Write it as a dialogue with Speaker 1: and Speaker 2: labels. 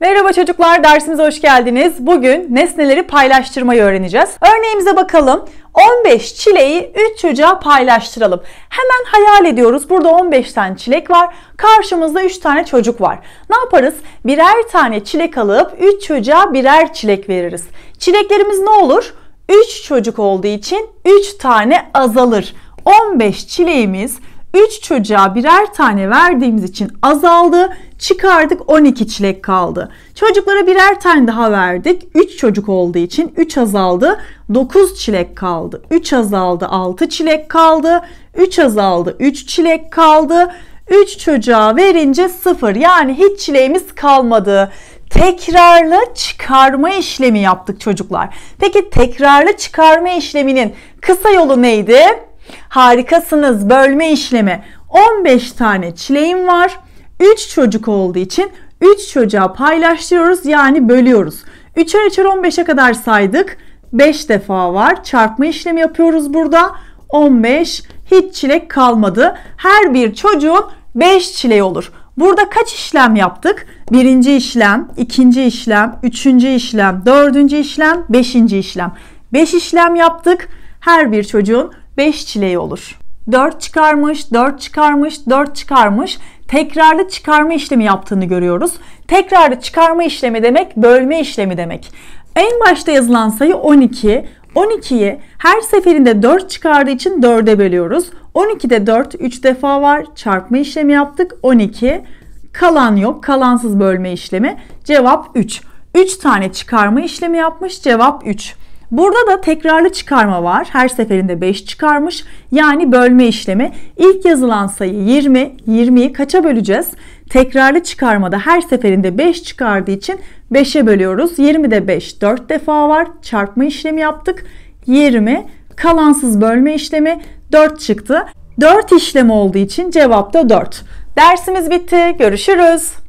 Speaker 1: Merhaba çocuklar, dersimize hoş geldiniz. Bugün nesneleri paylaştırmayı öğreneceğiz. Örneğimize bakalım. 15 çileği 3 çocuğa paylaştıralım. Hemen hayal ediyoruz. Burada 15 tane çilek var. Karşımızda 3 tane çocuk var. Ne yaparız? Birer tane çilek alıp 3 çocuğa birer çilek veririz. Çileklerimiz ne olur? 3 çocuk olduğu için 3 tane azalır. 15 çileğimiz 3 çocuğa birer tane verdiğimiz için azaldı. Çıkardık 12 çilek kaldı. Çocuklara birer tane daha verdik. 3 çocuk olduğu için 3 azaldı. 9 çilek kaldı. 3 azaldı 6 çilek kaldı. 3 azaldı 3 çilek kaldı. 3 çocuğa verince 0 yani hiç çileğimiz kalmadı. Tekrarlı çıkarma işlemi yaptık çocuklar. Peki tekrarlı çıkarma işleminin kısa yolu neydi? Harikasınız. Bölme işlemi. 15 tane çileğim var. 3 çocuk olduğu için 3 çocuğa paylaştırıyoruz yani bölüyoruz. 3'er 3'er 15'e kadar saydık. 5 defa var. Çarpma işlemi yapıyoruz burada. 15 hiç çilek kalmadı. Her bir çocuğun 5 çileği olur. Burada kaç işlem yaptık? Birinci işlem, ikinci işlem, üçüncü işlem, dördüncü işlem, beşinci işlem. Beş işlem yaptık. Her bir çocuğun 5 çileği olur. 4 çıkarmış, 4 çıkarmış, 4 çıkarmış. Tekrarlı çıkarma işlemi yaptığını görüyoruz. Tekrarlı çıkarma işlemi demek bölme işlemi demek. En başta yazılan sayı 12. 12'yi her seferinde 4 çıkardığı için 4'e bölüyoruz. 12'de 4 3 defa var. Çarpma işlemi yaptık. 12. Kalan yok. Kalansız bölme işlemi. Cevap 3. 3 tane çıkarma işlemi yapmış. Cevap 3. Burada da tekrarlı çıkarma var. Her seferinde 5 çıkarmış. Yani bölme işlemi. İlk yazılan sayı 20. 20'yi kaça böleceğiz? Tekrarlı çıkarmada her seferinde 5 çıkardığı için 5'e bölüyoruz. 20'de 5 4 defa var. Çarpma işlemi yaptık. 20 kalansız bölme işlemi 4 çıktı. 4 işlem olduğu için cevap da 4. Dersimiz bitti. Görüşürüz.